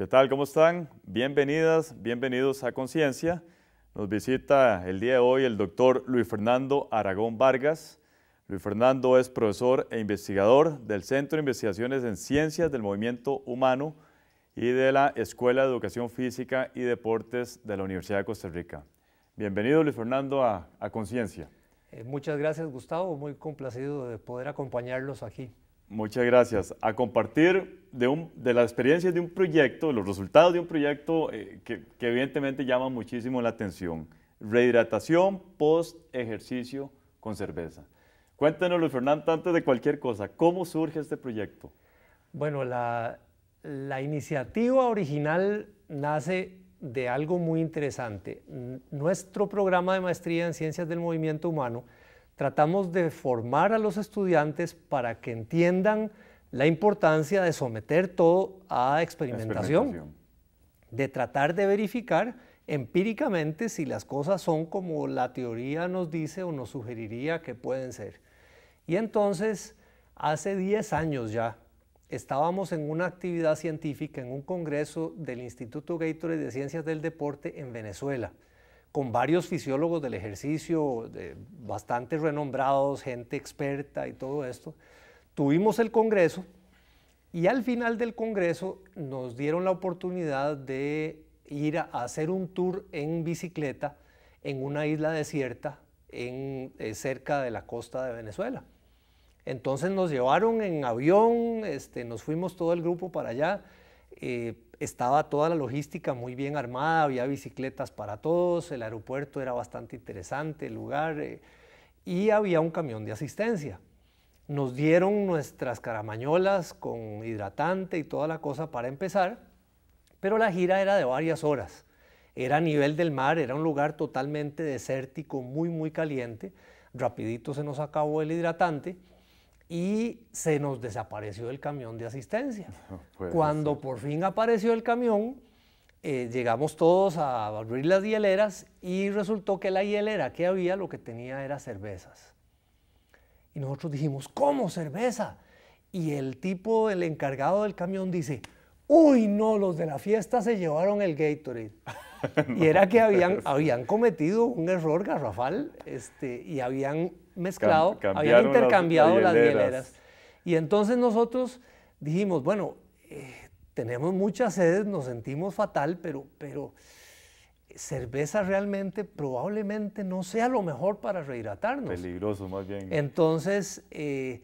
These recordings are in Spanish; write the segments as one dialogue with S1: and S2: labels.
S1: ¿Qué tal? ¿Cómo están? Bienvenidas, bienvenidos a Conciencia. Nos visita el día de hoy el doctor Luis Fernando Aragón Vargas. Luis Fernando es profesor e investigador del Centro de Investigaciones en Ciencias del Movimiento Humano y de la Escuela de Educación Física y Deportes de la Universidad de Costa Rica. Bienvenido Luis Fernando a, Conciencia.
S2: Eh, muchas gracias Gustavo, muy complacido de poder acompañarlos aquí.
S1: Muchas gracias. A compartir de, un, de la experiencia de un proyecto, los resultados de un proyecto eh, que, evidentemente llama muchísimo la atención. Rehidratación post ejercicio con cerveza. Cuéntenos, Luis Fernando, antes de cualquier cosa, ¿cómo surge este proyecto?
S2: Bueno, la iniciativa original nace de algo muy interesante. Nuestro programa de maestría en ciencias del movimiento humano tratamos de formar a los estudiantes para que entiendan la importancia de someter todo a experimentación, de tratar de verificar empíricamente si las cosas son como la teoría nos dice o nos sugeriría que pueden ser. Y entonces, hace 10 años ya, estábamos en una actividad científica, en un congreso del Instituto Gatorade de Ciencias del Deporte en Venezuela con varios fisiólogos del ejercicio, bastante renombrados, gente experta y todo esto. Tuvimos el Congreso y al final del Congreso nos dieron la oportunidad de ir a hacer un tour en bicicleta en una isla desierta eh, cerca de la costa de Venezuela. Entonces nos llevaron en avión, este, nos fuimos todo el grupo para allá. Eh, estaba toda la logística muy bien armada, había bicicletas para todos, el aeropuerto era bastante interesante, el lugar, eh, y había un camión de asistencia. Nos dieron nuestras caramañolas con hidratante y toda la cosa para empezar, pero la gira era de varias horas. Era a nivel del mar, era un lugar totalmente desértico, muy, muy caliente. Rapidito se nos acabó el hidratante y se nos desapareció el camión de asistencia. Pues, Cuando por fin apareció el camión, eh, llegamos todos a abrir las hieleras y resultó que la hielera que había lo que tenía era cervezas. Y nosotros dijimos, ¿cómo cerveza? Y el tipo, el encargado del camión dice, uy, no, los de la fiesta se llevaron el Gatorade. Y era que habían, habían cometido un error garrafal este, y habían mezclado, habían intercambiado las, hieleras. Y entonces nosotros dijimos, bueno, eh, tenemos muchas sedes, nos sentimos fatal, pero, pero cerveza realmente probablemente no sea lo mejor para rehidratarnos.
S1: Peligroso más bien.
S2: Entonces, eh,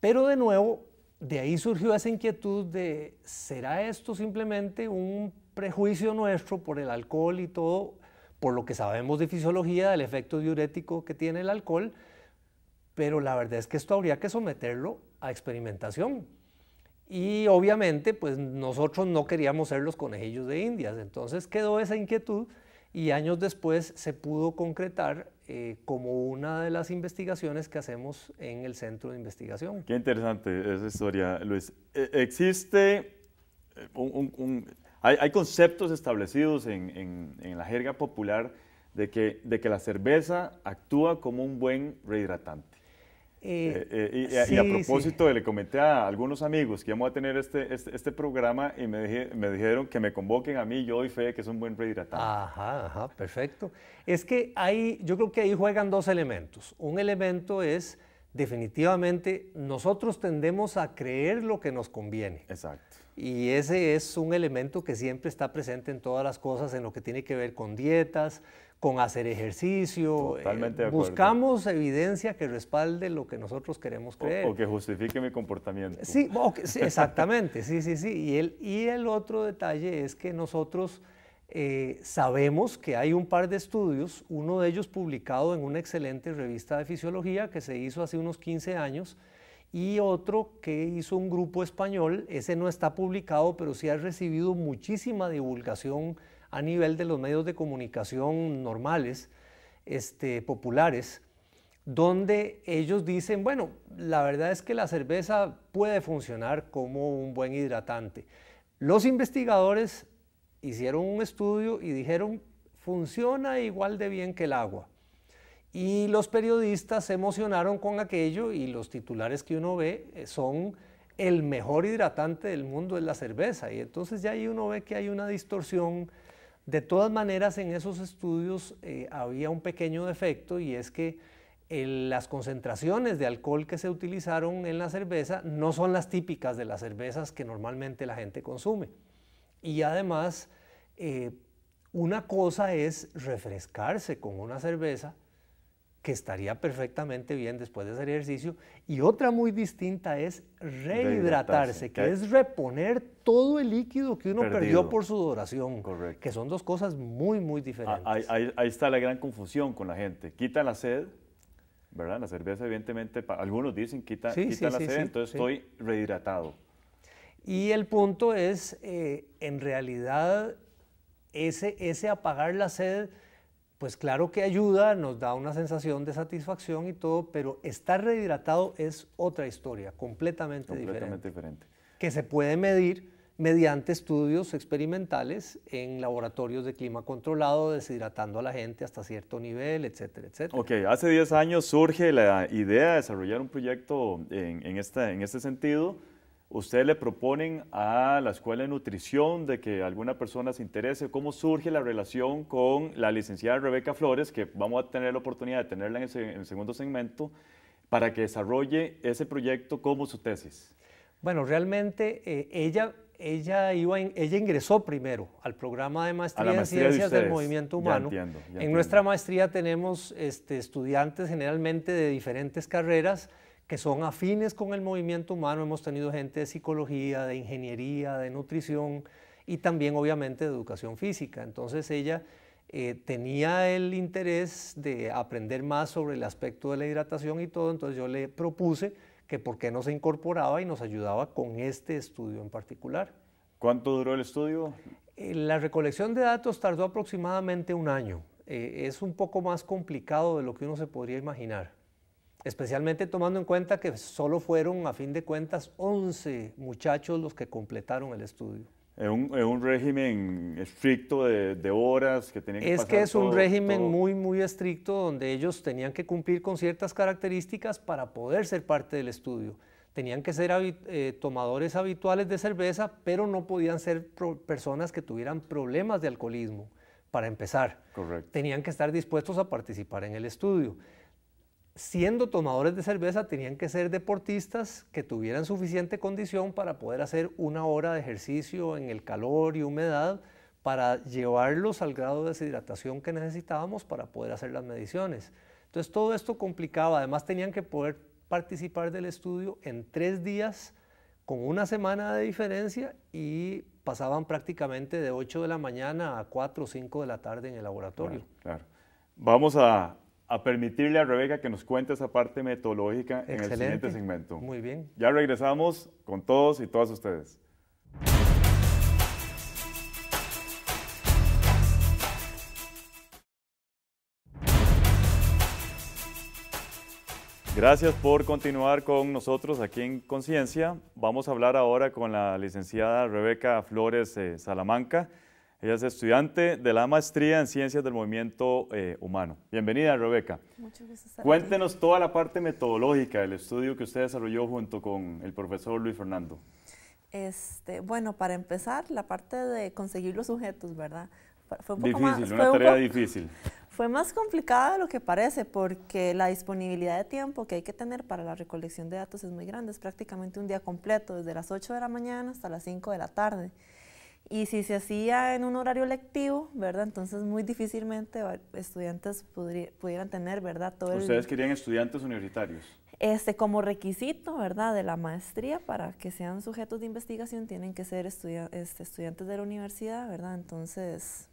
S2: pero de nuevo, de ahí surgió esa inquietud de, ¿será esto simplemente un prejuicio nuestro por el alcohol y todo, por lo que sabemos de fisiología, del efecto diurético que tiene el alcohol, pero la verdad es que esto habría que someterlo a experimentación. Y obviamente, pues nosotros no queríamos ser los conejillos de Indias, entonces quedó esa inquietud y años después se pudo concretar eh, como una de las investigaciones que hacemos en el
S1: centro de investigación. Qué interesante esa historia, Luis. E-, ¿Existe eh, un hay, conceptos establecidos en, la jerga popular de que, de que la cerveza actúa como un buen rehidratante. Eh, eh, eh, y, a, propósito, le comenté a algunos amigos que íbamos a tener este, este, este, programa y me, me, dijeron que me convoquen a mí, yo y Fe que es un buen rehidratante.
S2: Ajá, ajá, perfecto. Es que ahí, yo creo que ahí juegan dos elementos. Un elemento es, definitivamente, nosotros tendemos a creer lo que nos conviene. Exacto. Y ese es un elemento que siempre está presente en todas las cosas, en lo que tiene que ver con dietas, con hacer ejercicio. Eh, Totalmente de buscamos evidencia que respalde lo que nosotros queremos creer. O,
S1: que justifique mi comportamiento.
S2: Sí, exactamente, sí, sí, sí. Y el, otro detalle es que nosotros eh, sabemos que hay un par de estudios, uno de ellos publicado en una excelente revista de fisiología que se hizo hace unos 15 años, y otro que hizo un grupo español, ese no está publicado, pero sí ha recibido muchísima divulgación a nivel de los medios de comunicación normales, este, populares, donde ellos dicen, bueno, la verdad es que la cerveza puede funcionar como un buen hidratante. Los investigadores hicieron un estudio y dijeron, funciona igual de bien que el agua. Y los periodistas se emocionaron con aquello y los titulares que uno ve eh, son el mejor hidratante del mundo es la cerveza. Y entonces ya ahí uno ve que hay una distorsión. De todas maneras, en esos estudios eh, había un pequeño defecto y es que las concentraciones de alcohol que se utilizaron en la cerveza no son las típicas de las cervezas que normalmente la gente consume. Y además, eh, una cosa es refrescarse con una cerveza, que estaría perfectamente bien después de hacer ejercicio, y otra muy distinta es rehidratarse, que es reponer todo el líquido que uno perdió por sudoración, Correcto. que son dos cosas muy, muy ah, diferentes.
S1: Ahí, ahí, está la gran confusión con la gente. Quita la sed, ¿verdad? La cerveza evidentemente, algunos dicen quita, quita la sed, entonces estoy rehidratado.
S2: Y el punto es, eh, en realidad, ese, ese apagar la sed pues claro que ayuda, nos da una sensación de satisfacción y todo, pero estar rehidratado es otra historia, completamente, completamente diferente, Que se puede medir mediante estudios experimentales en laboratorios de clima controlado, deshidratando a la gente hasta cierto nivel, etcétera, etcétera. Ok,
S1: hace 10 años surge la idea de desarrollar un proyecto este, en este sentido ustedes le proponen a la Escuela de Nutrición de que alguna persona se interese, cómo surge la relación con la licenciada Rebeca Flores, que vamos a tener la oportunidad de tenerla en el, segundo segmento, para que desarrolle ese proyecto como su tesis.
S2: Bueno, realmente eh, ella, ella, iba ella ingresó primero al programa de maestría, de en ciencias del movimiento humano. en nuestra maestría tenemos este, estudiantes generalmente de diferentes carreras que son afines con el movimiento humano. Hemos tenido gente de psicología, de ingeniería, de nutrición y también obviamente de educación física. Entonces ella eh, tenía el interés de aprender más sobre el aspecto de la hidratación y todo, entonces yo le propuse que por qué no se incorporaba y nos ayudaba con este estudio en particular.
S1: ¿Cuánto duró el estudio?
S2: Eh, la recolección de datos tardó aproximadamente un año. Eh, es un poco más complicado de lo que uno se podría imaginar especialmente tomando en cuenta que solo fueron, a fin de cuentas, 11 muchachos los que completaron el estudio.
S1: Es un, régimen estricto de, horas que tenían que Es que es un régimen
S2: muy, muy estricto donde ellos tenían que cumplir con ciertas características para poder ser parte del estudio. Tenían que ser eh, tomadores habituales de cerveza, pero no podían ser personas que tuvieran problemas de alcoholismo, para empezar. Correcto. Tenían que estar dispuestos a participar en el estudio siendo tomadores de cerveza tenían que ser deportistas que tuvieran suficiente condición para poder hacer una hora de ejercicio en el calor y humedad para llevarlos al grado de deshidratación que necesitábamos para poder hacer las mediciones. Entonces todo esto complicaba, además tenían que poder participar del estudio en tres días con una semana de diferencia y pasaban prácticamente de 8 de la mañana a 4 o 5 de la tarde en el laboratorio.
S1: claro. Vamos a, a permitirle a Rebeca que nos cuente esa parte metodológica en el siguiente segmento. Muy bien. Ya regresamos con todos y todas ustedes. Gracias por continuar con nosotros aquí en Conciencia. Vamos a hablar ahora con la licenciada Rebeca Flores eh, Salamanca. Ella es estudiante de la maestría en Ciencias del Movimiento eh, Humano. Bienvenida, Rebeca. Muchas gracias. Cuéntenos toda la parte metodológica del estudio que usted desarrolló junto con el profesor Luis Fernando.
S3: Este, bueno, para empezar, la parte de conseguir los sujetos, ¿verdad? Fue un poco difícil, más, una tarea difícil. Fue más complicada de lo que parece porque la disponibilidad de tiempo que hay que tener para la recolección de datos es muy grande, es prácticamente un día completo, desde las 8 de la mañana hasta las 5 de la tarde. Y si se hacía en un horario lectivo, ¿verdad? Entonces muy difícilmente estudiantes pudieran tener, ¿verdad? Todo ¿Ustedes
S1: querían estudiantes universitarios?
S3: Este, como requisito, ¿verdad? De la maestría para que sean sujetos de investigación tienen que ser este, estudiantes de la universidad, ¿verdad? Entonces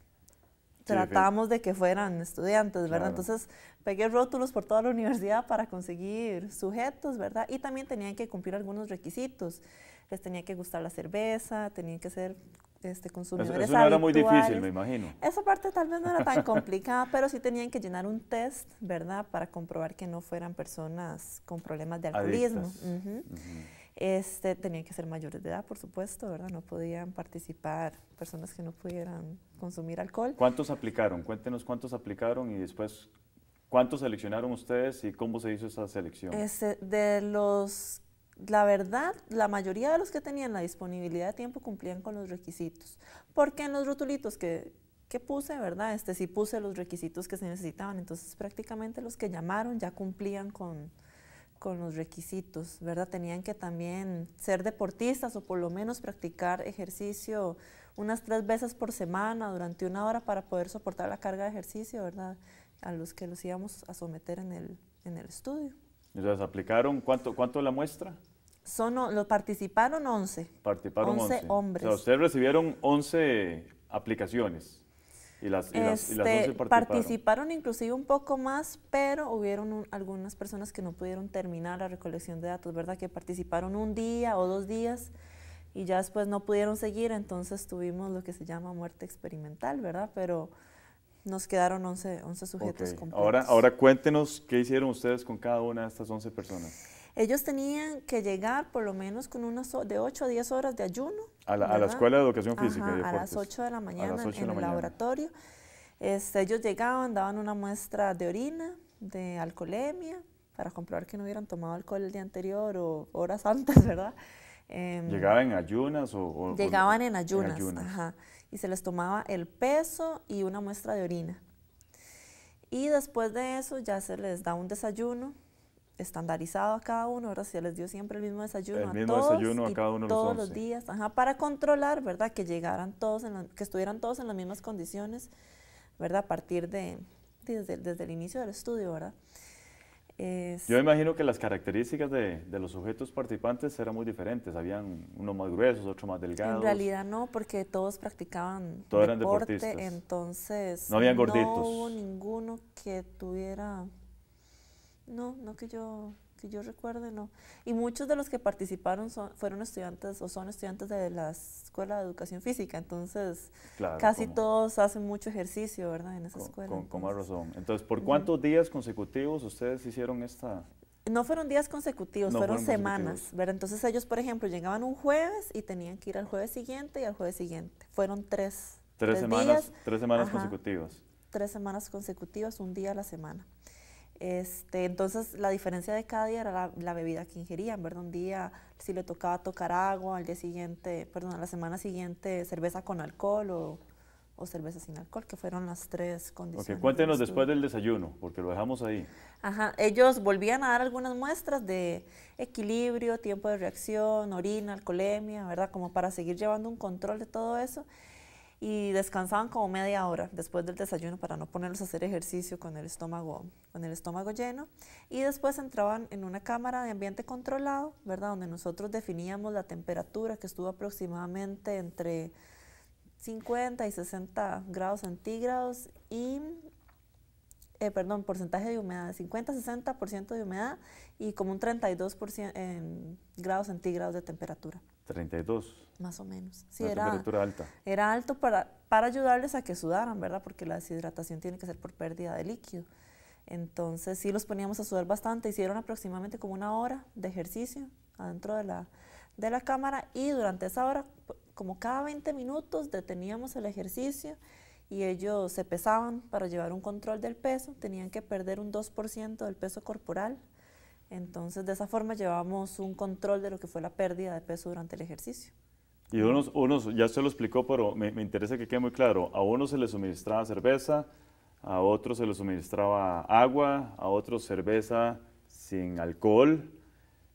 S1: tratamos
S3: de que fueran estudiantes, ¿verdad? Entonces pegué rótulos por toda la universidad para conseguir sujetos, ¿verdad? Y también tenían que cumplir algunos requisitos. Les tenía que gustar la cerveza, tenían que ser este, consumidores eso, eso no era muy difícil, me imagino. Esa parte tal vez no era tan complicada, pero sí tenían que llenar un test, ¿verdad? Para comprobar que no fueran personas con problemas de alcoholismo. Este, tenían que ser mayores de edad, por supuesto, ¿verdad? No podían participar personas que no pudieran consumir alcohol.
S1: ¿Cuántos aplicaron? Cuéntenos cuántos aplicaron y después cuántos seleccionaron ustedes y cómo se hizo esa selección.
S3: de los, la verdad, la mayoría de los que tenían la disponibilidad de tiempo cumplían con los requisitos, porque en los rotulitos que, que puse, ¿verdad? Este, sí puse los requisitos que se necesitaban, entonces prácticamente los que llamaron ya cumplían con, con los requisitos, ¿verdad? Tenían que también ser deportistas o por lo menos practicar ejercicio unas tres veces por semana durante una hora para poder soportar la carga de ejercicio, ¿verdad? A los que los íbamos a someter en el, en el estudio.
S1: Entonces, ¿aplicaron cuánto, cuánto la muestra?
S3: Son, los participaron 11.
S1: Participaron 11. hombres. O ustedes recibieron 11 aplicaciones. Y las, este, participaron. participaron.
S3: inclusive un poco más, pero hubieron algunas personas que no pudieron terminar la recolección de datos, ¿verdad? Que participaron un día o dos días y ya después no pudieron seguir, entonces tuvimos lo que se llama muerte experimental, ¿verdad? Pero nos quedaron 11, 11 sujetos completos. Ahora, ahora
S1: cuéntenos qué hicieron ustedes con cada una de estas 11 personas.
S3: Ellos tenían que llegar por lo menos con unas de 8 a 10 horas de ayuno. A la, Escuela de Educación Física. a las 8 de la mañana en, el laboratorio. Este, ellos llegaban, daban una muestra de orina, de alcoholemia, para comprobar que no hubieran tomado alcohol el día anterior o horas antes, ¿verdad? Em, ¿Llegaban
S1: en ayunas o...? llegaban en ayunas, en ayunas.
S3: Ajá, y se les tomaba el peso y una muestra de orina. Y después de eso ya se les da un desayuno estandarizado a cada uno, ¿verdad? Se les dio siempre el mismo desayuno a todos desayuno cada uno todos los, días, ajá, para controlar, ¿verdad? Que llegaran todos, en que estuvieran todos en las mismas condiciones, ¿verdad? A partir de, desde, el inicio del estudio, ¿verdad? Yo
S1: imagino que las características de, de, los sujetos participantes eran muy diferentes. Habían unos más gruesos, otros más delgados. En
S3: realidad no, porque todos practicaban deporte, entonces no, habían gorditos. no hubo ninguno que tuviera no, no que yo, que yo recuerde, no. Y muchos de los que participaron fueron estudiantes o son estudiantes de la Escuela de Educación Física, entonces casi todos hacen mucho ejercicio, ¿verdad? En esa escuela.
S1: Con, más razón. Entonces, ¿por cuántos días consecutivos ustedes hicieron esta,
S3: no fueron días consecutivos, fueron, semanas, Entonces ellos, por ejemplo, llegaban un jueves y tenían que ir al jueves siguiente y al jueves siguiente. Fueron tres. Tres, semanas, tres semanas consecutivas. Tres semanas consecutivas, un día a la semana. Este, entonces, la diferencia de cada día era la, bebida que ingerían, ¿verdad? Un día si le tocaba tocar agua, al día siguiente, perdón, a la semana siguiente cerveza con alcohol o, cerveza sin alcohol, que fueron las tres condiciones. Porque cuéntenos después
S1: del desayuno, porque lo dejamos ahí.
S3: Ajá, ellos volvían a dar algunas muestras de equilibrio, tiempo de reacción, orina, alcoholemia, ¿verdad? Como para seguir llevando un control de todo eso y descansaban como media hora después del desayuno para no ponerlos a hacer ejercicio con el estómago, con el estómago lleno y después entraban en una cámara de ambiente controlado, ¿verdad? Donde nosotros definíamos la temperatura que estuvo aproximadamente entre 50 y 60 grados centígrados y eh, perdón, porcentaje de humedad, 50-60% de humedad y como un 32% en grados centígrados de temperatura.
S1: 32. Más o menos. era, temperatura alta.
S3: Era alto para, para ayudarles a que sudaran, ¿verdad? Porque la deshidratación tiene que ser por pérdida de líquido. Entonces sí los poníamos a sudar bastante, hicieron aproximadamente como una hora de ejercicio adentro de la, de la cámara y durante esa hora, como cada 20 minutos, deteníamos el ejercicio y ellos se pesaban para llevar un control del peso, tenían que perder un 2% del peso corporal entonces, de esa forma llevamos un control de lo que fue la pérdida de peso durante el ejercicio.
S1: Y unos, unos ya se lo explicó, pero me, interesa que quede muy claro. A unos se les suministraba cerveza, a otros se les suministraba agua, a otros cerveza sin alcohol.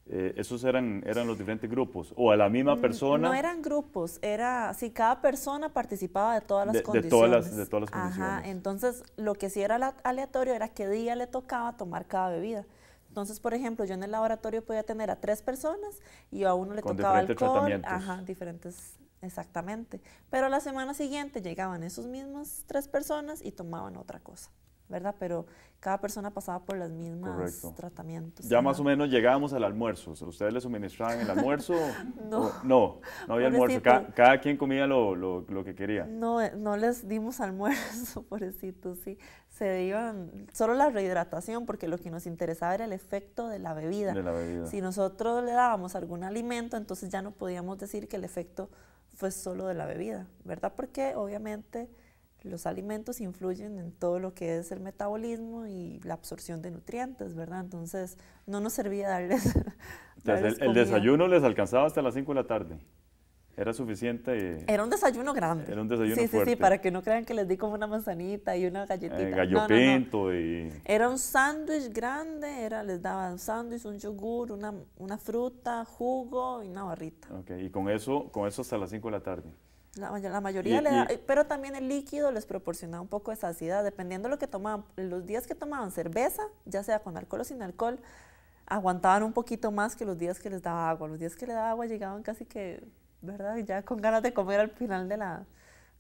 S1: Eh, esos eran, eran los diferentes grupos, o a la misma mm, persona. No eran
S3: grupos, era si cada persona participaba de todas las condiciones. De todas las, de todas las condiciones. entonces lo que sí era aleatorio era qué día le tocaba tomar cada bebida. Entonces, por ejemplo, yo en el laboratorio podía tener a tres personas y a uno le tocaba diferentes alcohol, ajá, diferentes Exactamente. Pero la semana siguiente llegaban esas mismas tres personas y tomaban otra cosa. ¿verdad? Pero cada persona pasaba por los mismos tratamientos. Ya más o
S1: menos llegábamos al almuerzo. ¿Ustedes le suministraban el almuerzo? no. no, no había almuerzo. Cada, quien comía lo, lo, lo, que quería.
S3: No, eh, no les dimos almuerzo, pobrecito, sí. Se iban solo la rehidratación, porque lo que nos interesaba era el efecto de la bebida. De la bebida. Si nosotros le dábamos algún alimento, entonces ya no podíamos decir que el efecto fue solo de la bebida, ¿verdad? Porque obviamente los alimentos influyen en todo lo que es el metabolismo y la absorción de nutrientes, ¿verdad? Entonces, no nos servía darles. el, desayuno
S1: les alcanzaba hasta las 5 de la tarde. Era suficiente. Era un desayuno grande. Era un desayuno sí, fuerte. Sí, sí, para que
S3: no crean que les di como una manzanita y una galletita. Eh, era un sándwich grande, era, les daba un sándwich, un yogur, una, fruta, jugo y una barrita.
S1: Ok, y con eso, con eso hasta las 5 de la tarde.
S3: La, mayoría le da, pero también el líquido les proporcionaba un poco de saciedad, dependiendo de lo que tomaban. Los días que tomaban cerveza, ya sea con alcohol o sin alcohol, aguantaban un poquito más que los días que les daba agua. Los días que les daba agua llegaban casi que, ¿verdad? Ya con ganas de comer al final de la,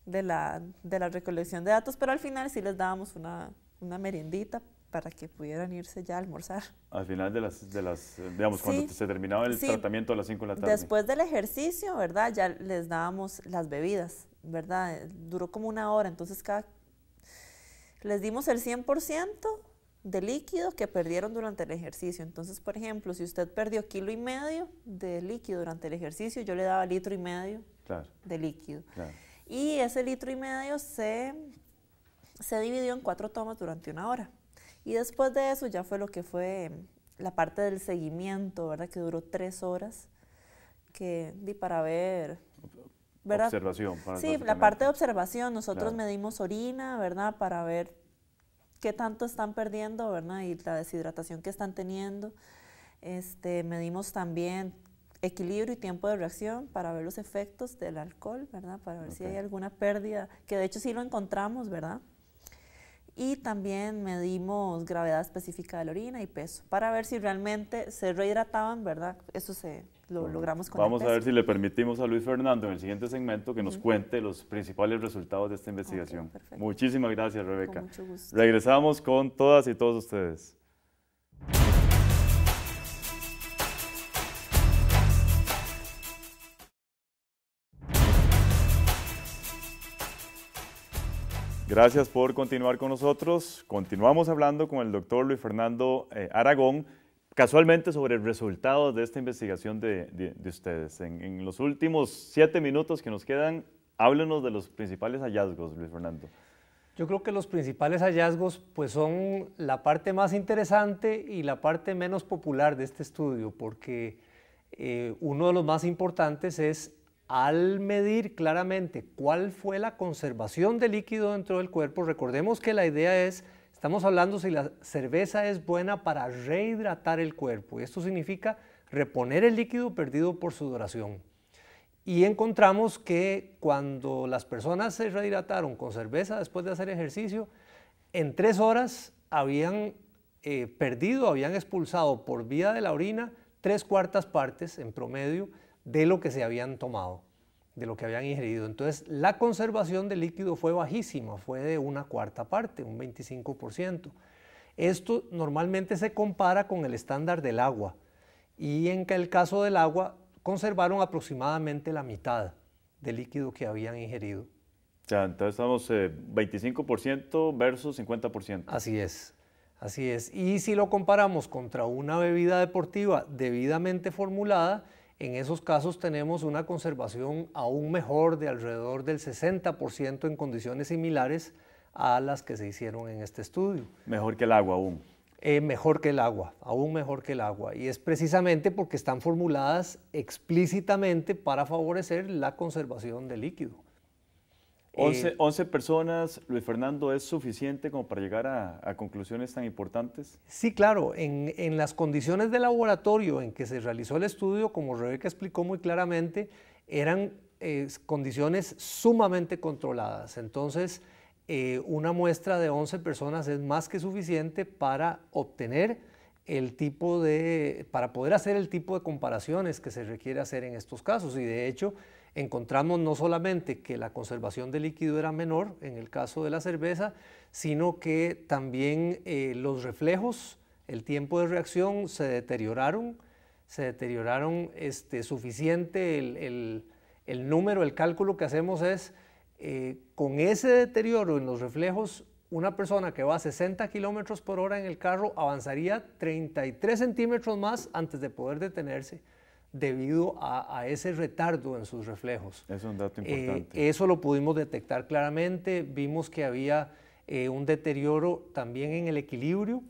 S3: de la, de la recolección de datos, pero al final sí les dábamos una, una meriendita para que pudieran irse ya a almorzar.
S1: Al final de las, de las digamos, cuando se terminaba el tratamiento a las 5 de la tarde.
S3: Después del ejercicio, ¿verdad? Ya les dábamos las bebidas, ¿verdad? Duró como una hora, entonces cada... Les dimos el 100% de líquido que perdieron durante el ejercicio. Entonces, por ejemplo, si usted perdió kilo y medio de líquido durante el ejercicio, yo le daba litro y medio de líquido. Claro. Y ese litro y medio se, se dividió en cuatro tomas durante una hora. Y después de eso ya fue lo que fue em, la parte del seguimiento, ¿verdad? Que duró tres horas, que di para ver... ¿verdad? Observación. sí, la parte de observación. Nosotros medimos orina, ¿verdad? Para ver qué tanto están perdiendo, ¿verdad? Y la deshidratación que están teniendo. Este, medimos también equilibrio y tiempo de reacción para ver los efectos del alcohol, ¿verdad? Para ver si hay alguna pérdida, que de hecho sí lo encontramos, ¿verdad? y también medimos gravedad específica de la orina y peso para ver si realmente se rehidrataban, ¿verdad? Eso se lo logramos con Vamos a ver
S1: si le permitimos a Luis Fernando en el siguiente segmento que nos cuente los principales resultados de esta investigación. Muchísimas gracias, Rebeca. mucho gusto. Regresamos con todas y todos ustedes. Gracias por continuar con nosotros. Continuamos hablando con el doctor Luis Fernando eh, Aragón, casualmente sobre el resultado de esta investigación de, ustedes. En, los últimos siete minutos que nos quedan, háblenos de los principales hallazgos, Luis Fernando.
S2: Yo creo que los principales hallazgos pues, son la parte más interesante y la parte menos popular de este estudio, porque eh, uno de los más importantes es al medir claramente cuál fue la conservación de líquido dentro del cuerpo, recordemos que la idea es, estamos hablando si la cerveza es buena para rehidratar el cuerpo. Y esto significa reponer el líquido perdido por sudoración. Y encontramos que cuando las personas se rehidrataron con cerveza después de hacer ejercicio, en tres horas habían eh, perdido, habían expulsado por vía de la orina tres cuartas partes en promedio de lo que se habían tomado, de lo que habían ingerido. Entonces, la conservación del líquido fue bajísima, fue de una cuarta parte, un 25%. Esto normalmente se compara con el estándar del agua y en el caso del agua conservaron aproximadamente la mitad del líquido que habían ingerido.
S1: Ya, entonces estamos 25% eh, versus 50%. Así es, así es.
S2: Y si lo comparamos contra una bebida deportiva debidamente formulada, en esos casos tenemos una conservación aún mejor de alrededor del 60% en condiciones similares a las que se hicieron en este estudio. Mejor que el agua aún. Eh, mejor que el agua, aún mejor que el agua. Y es precisamente porque están formuladas explícitamente para favorecer la conservación del líquido.
S1: 11, eh, personas, Luis Fernando, ¿es suficiente como para llegar a, conclusiones tan importantes?
S2: Sí, claro. En, las condiciones de laboratorio en que se realizó el estudio, como Rebeca explicó muy claramente, eran condiciones sumamente controladas. Entonces, eh, una muestra de 11 personas es más que suficiente para obtener el tipo de, para poder hacer el tipo de comparaciones que se requiere hacer en estos casos. Y de hecho, encontramos no solamente que la conservación de líquido era menor en el caso de la cerveza, sino que también eh, los reflejos, el tiempo de reacción se deterioraron, se deterioraron este, suficiente, el, número, el cálculo que hacemos es, eh, con ese deterioro en los reflejos, una persona que va a 60 kilómetros por hora en el carro avanzaría 33 centímetros más antes de poder detenerse debido a, ese retardo en sus reflejos.
S1: Es un dato eh, importante. eso lo
S2: pudimos detectar claramente, vimos que había eh, un deterioro también en el equilibrio,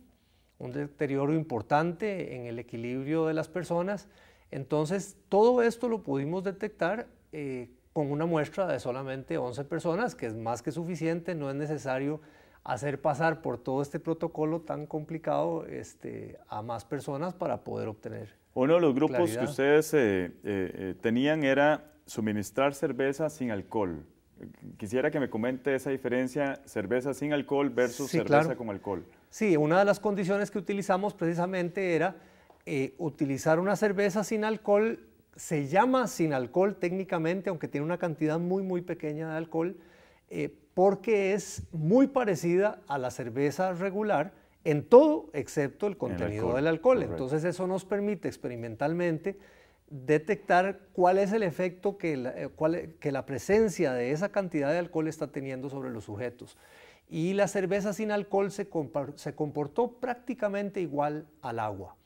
S2: un deterioro importante en el equilibrio de las personas. Entonces, todo esto lo pudimos detectar eh, con una muestra de solamente 11 personas, que es más que suficiente, no es necesario hacer pasar por todo este protocolo tan complicado este, a más personas para poder obtener.
S1: Uno de los grupos que ustedes eh, eh, eh, tenían era suministrar cerveza sin alcohol. Quisiera que me comente esa diferencia, cerveza sin alcohol versus cerveza con alcohol.
S2: Sí, una de las condiciones que utilizamos precisamente era utilizar una cerveza sin alcohol, se llama sin alcohol técnicamente, aunque tiene una cantidad muy, muy pequeña de alcohol, eh, porque es muy parecida a la cerveza regular en todo excepto el contenido del alcohol. Entonces eso nos permite experimentalmente detectar cuál es el efecto eh, que la, presencia de esa cantidad de alcohol está teniendo sobre los sujetos. Y la cerveza sin alcohol se comportó prácticamente igual al agua.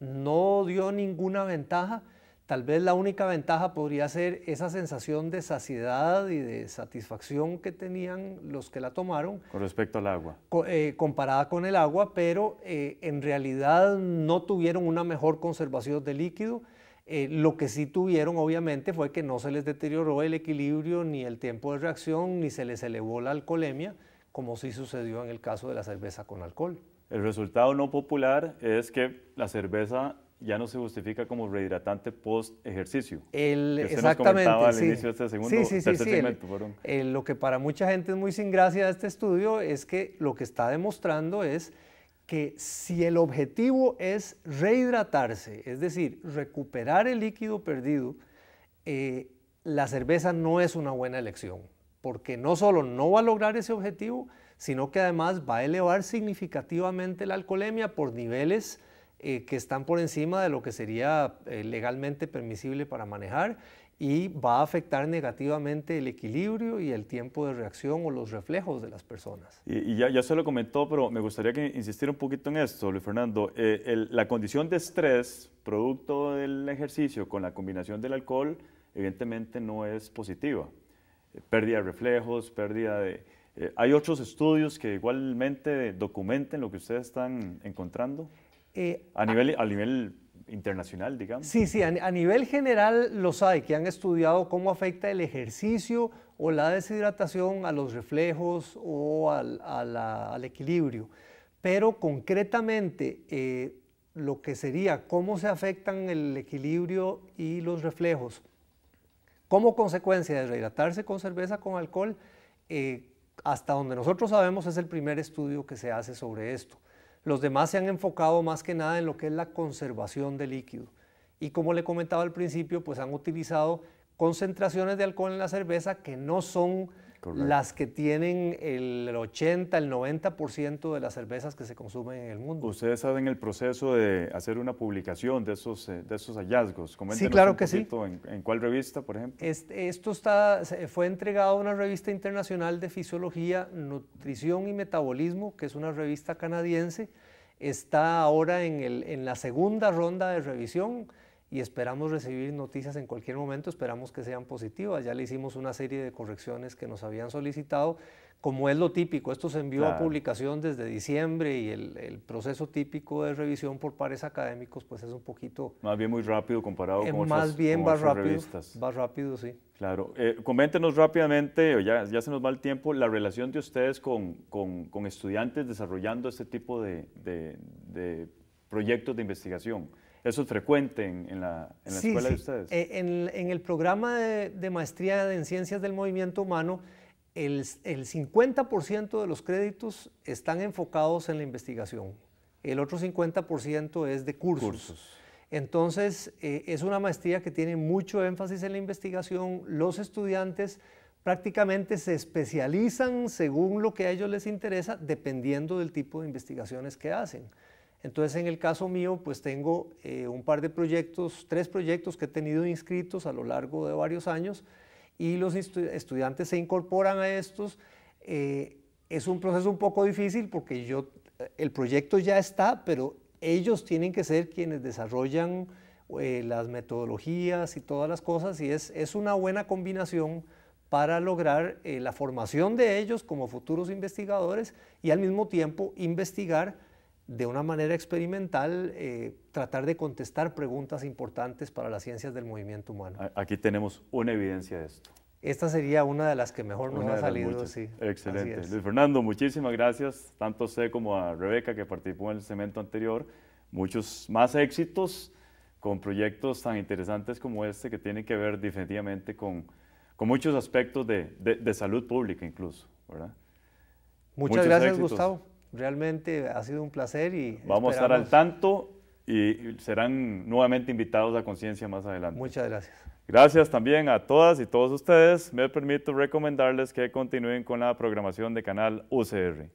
S2: No dio ninguna ventaja Tal vez la única ventaja podría ser esa sensación de saciedad y de satisfacción que tenían los que la tomaron.
S1: Con respecto al agua.
S2: Eh, comparada con el agua, pero eh, en realidad no tuvieron una mejor conservación de líquido. Eh, lo que sí tuvieron, obviamente, fue que no se les deterioró el equilibrio, ni el tiempo de reacción, ni se les elevó la alcoholemia, como sí sucedió en el caso de la cerveza con alcohol.
S1: El resultado no popular es que la cerveza ya no se justifica como rehidratante post ejercicio. El, exactamente. al inicio de este segundo, sí, sí, sí,
S2: lo que para mucha gente es muy sin gracia de este estudio es que lo que está demostrando es que si el objetivo es rehidratarse, es decir, recuperar el líquido perdido, eh, la cerveza no es una buena elección, porque no solo no va a lograr ese objetivo, sino que además va a elevar significativamente la alcoholemia por niveles eh, que están por encima de lo que sería eh, legalmente permisible para manejar y va a afectar negativamente el equilibrio y el tiempo de reacción o los reflejos de las personas.
S1: Y, ya, se lo comentó, pero me gustaría que insistiera un poquito en esto, Luis Fernando. Eh, la condición de estrés producto del ejercicio con la combinación del alcohol evidentemente no es positiva. pérdida de reflejos, pérdida de... ¿Hay otros estudios que igualmente documenten lo que ustedes están encontrando? Eh, a, nivel, a, nivel internacional, digamos. Sí,
S2: sí, a, nivel general los hay que han estudiado cómo afecta el ejercicio o la deshidratación a los reflejos o al, equilibrio. Pero concretamente, eh, lo que sería cómo se afectan el equilibrio y los reflejos como consecuencia de rehidratarse con cerveza con alcohol, eh, hasta donde nosotros sabemos es el primer estudio que se hace sobre esto. Los demás se han enfocado más que nada en lo que es la conservación de líquido. Y como le comentaba al principio, pues han utilizado concentraciones de alcohol en la cerveza que no son las que tienen el 80, el 90% de las cervezas que se consumen en el mundo.
S1: Ustedes saben el proceso de hacer una publicación de esos, eh, de esos hallazgos. sí, claro que sí. En, en, cuál revista, por ejemplo?
S2: Este, esto está, fue entregado a una revista internacional de fisiología, nutrición y metabolismo, que es una revista canadiense. Está ahora en, el, en la segunda ronda de revisión y esperamos recibir noticias en cualquier momento, esperamos que sean positivas. Ya le hicimos una serie de correcciones que nos habían solicitado, como es lo típico. Esto se envió a publicación desde diciembre y el, proceso típico de revisión por pares académicos pues es un poquito...
S1: Más bien muy rápido comparado eh, con otras Más bien va rápido,
S2: rápido, sí.
S1: Claro. Eh, coméntenos rápidamente, ya, ya se nos va el tiempo, la relación de ustedes con, con, estudiantes desarrollando este tipo de, de, de proyectos de investigación. ¿Eso es frecuente en, en la, escuela de ustedes? Sí,
S2: eh, en, en, el programa de, de, maestría en ciencias del movimiento humano, el, 50% de los créditos están enfocados en la investigación. El otro 50% es de cursos. cursos. Entonces, eh, es una maestría que tiene mucho énfasis en la investigación. Los estudiantes prácticamente se especializan según lo que a ellos les interesa, dependiendo del tipo de investigaciones que hacen. Entonces, en el caso mío, pues tengo eh, un par de proyectos, tres proyectos que he tenido inscritos a lo largo de varios años y los estudiantes se incorporan a estos. Eh, es un proceso un poco difícil porque yo, eh, el proyecto ya está, pero ellos tienen que ser quienes desarrollan las metodologías y todas las cosas y es, es una buena combinación para lograr la formación de ellos como futuros investigadores y al mismo tiempo investigar de una manera experimental, eh, tratar de contestar preguntas importantes para las ciencias del movimiento humano.
S1: Aquí tenemos una evidencia de esto. Esta sería una de las que
S2: mejor nos ha salido, sí. Excelente. Luis
S1: Fernando, muchísimas gracias, tanto a como a Rebeca, que participó en el cemento anterior. Muchos más éxitos con proyectos tan interesantes como este, que tienen que ver definitivamente con, con muchos aspectos de, de, salud pública incluso, ¿verdad?
S2: Muchas gracias, Gustavo. Realmente ha sido un placer y... Vamos a estar al
S1: tanto y serán nuevamente invitados a Conciencia más adelante. Muchas gracias. Gracias también a todas y todos ustedes. Me permito recomendarles que continúen con la programación de Canal UCR.